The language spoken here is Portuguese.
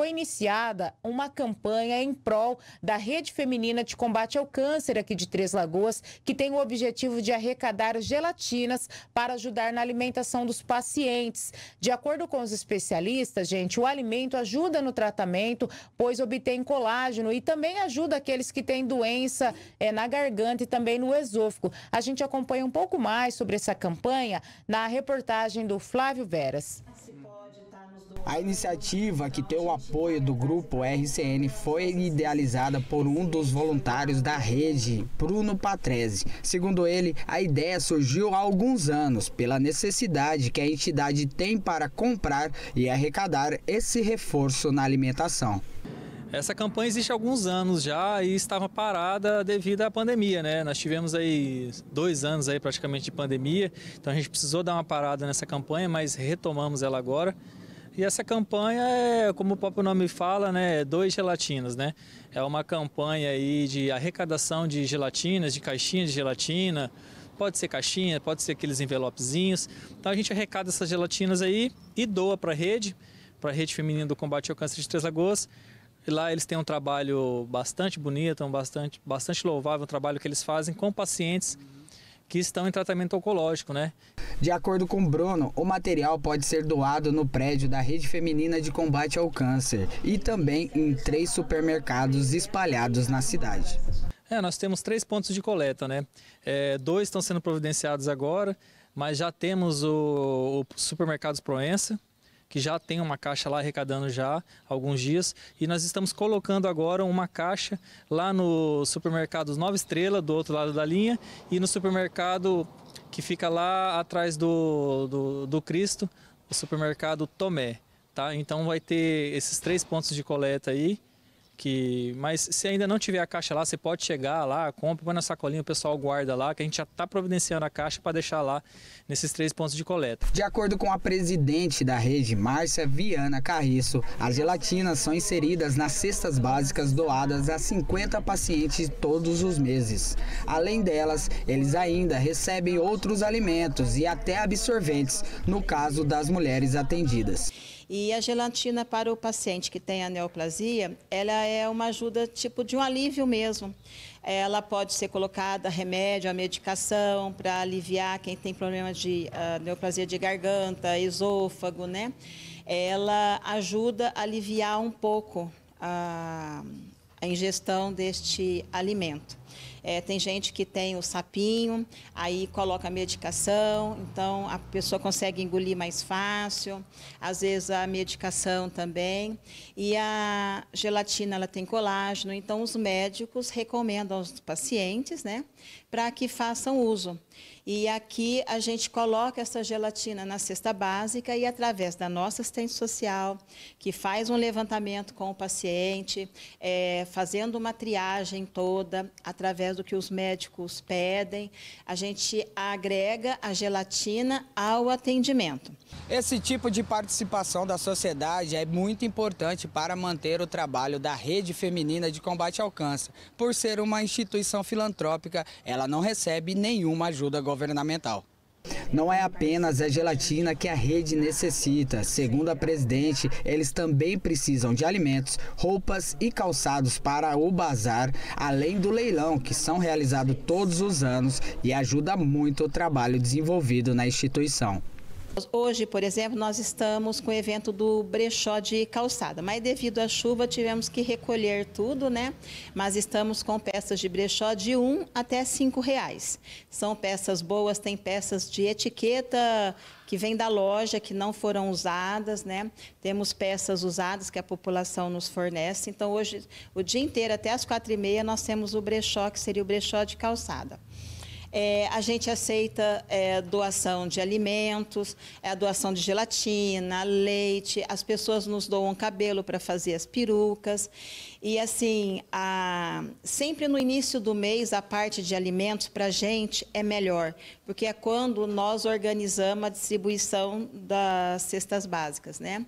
foi iniciada uma campanha em prol da Rede Feminina de Combate ao Câncer aqui de Três Lagoas, que tem o objetivo de arrecadar gelatinas para ajudar na alimentação dos pacientes. De acordo com os especialistas, gente, o alimento ajuda no tratamento, pois obtém colágeno e também ajuda aqueles que têm doença é, na garganta e também no esôfago. A gente acompanha um pouco mais sobre essa campanha na reportagem do Flávio Veras. A iniciativa, que tem o apoio do grupo RCN, foi idealizada por um dos voluntários da rede, Bruno Patrese. Segundo ele, a ideia surgiu há alguns anos pela necessidade que a entidade tem para comprar e arrecadar esse reforço na alimentação. Essa campanha existe há alguns anos já e estava parada devido à pandemia, né? Nós tivemos aí dois anos aí praticamente de pandemia, então a gente precisou dar uma parada nessa campanha, mas retomamos ela agora. E essa campanha é, como o próprio nome fala, né, é dois gelatinas, né? É uma campanha aí de arrecadação de gelatinas, de caixinhas de gelatina, pode ser caixinha, pode ser aqueles envelopezinhos. Então a gente arrecada essas gelatinas aí e doa para a rede, para a rede feminina do combate ao câncer de Três Lagoas. E lá eles têm um trabalho bastante bonito, um bastante, bastante louvável, um trabalho que eles fazem com pacientes que estão em tratamento oncológico, né? De acordo com Bruno, o material pode ser doado no prédio da Rede Feminina de Combate ao Câncer e também em três supermercados espalhados na cidade. É, nós temos três pontos de coleta, né? É, dois estão sendo providenciados agora, mas já temos o, o Supermercados Proença, que já tem uma caixa lá arrecadando já há alguns dias. E nós estamos colocando agora uma caixa lá no supermercado Nova Estrela, do outro lado da linha, e no supermercado que fica lá atrás do, do, do Cristo, o supermercado Tomé. Tá? Então vai ter esses três pontos de coleta aí que mas se ainda não tiver a caixa lá, você pode chegar lá, compra, põe na sacolinha, o pessoal guarda lá, que a gente já está providenciando a caixa para deixar lá nesses três pontos de coleta. De acordo com a presidente da rede, Márcia Viana Carriço, as gelatinas são inseridas nas cestas básicas doadas a 50 pacientes todos os meses. Além delas, eles ainda recebem outros alimentos e até absorventes, no caso das mulheres atendidas. E a gelatina para o paciente que tem a neoplasia, ela é uma ajuda tipo de um alívio mesmo. Ela pode ser colocada remédio, a medicação para aliviar quem tem problema de uh, ah, neoplasia de garganta, esôfago, né? Ela ajuda a aliviar um pouco a, a ingestão deste alimento. É, tem gente que tem o sapinho, aí coloca a medicação, então a pessoa consegue engolir mais fácil. Às vezes a medicação também. E a gelatina ela tem colágeno, então os médicos recomendam aos pacientes, né, para que façam uso. E aqui a gente coloca essa gelatina na cesta básica e através da nossa assistente social, que faz um levantamento com o paciente, é, fazendo uma triagem toda, através do que os médicos pedem. A gente agrega a gelatina ao atendimento. Esse tipo de participação da sociedade é muito importante para manter o trabalho da Rede Feminina de Combate ao Câncer. Por ser uma instituição filantrópica, ela não recebe nenhuma ajuda governamental. Não é apenas a gelatina que a rede necessita. Segundo a presidente, eles também precisam de alimentos, roupas e calçados para o bazar, além do leilão, que são realizados todos os anos e ajuda muito o trabalho desenvolvido na instituição. Hoje, por exemplo, nós estamos com o evento do brechó de calçada, mas devido à chuva tivemos que recolher tudo, né? Mas estamos com peças de brechó de 1 até 5 reais. São peças boas, tem peças de etiqueta que vem da loja, que não foram usadas, né? Temos peças usadas que a população nos fornece. Então, hoje, o dia inteiro, até as quatro e meia, nós temos o brechó, que seria o brechó de calçada. É, a gente aceita é, doação de alimentos, é, a doação de gelatina, leite, as pessoas nos doam cabelo para fazer as perucas. E assim, a... sempre no início do mês, a parte de alimentos para a gente é melhor, porque é quando nós organizamos a distribuição das cestas básicas, né?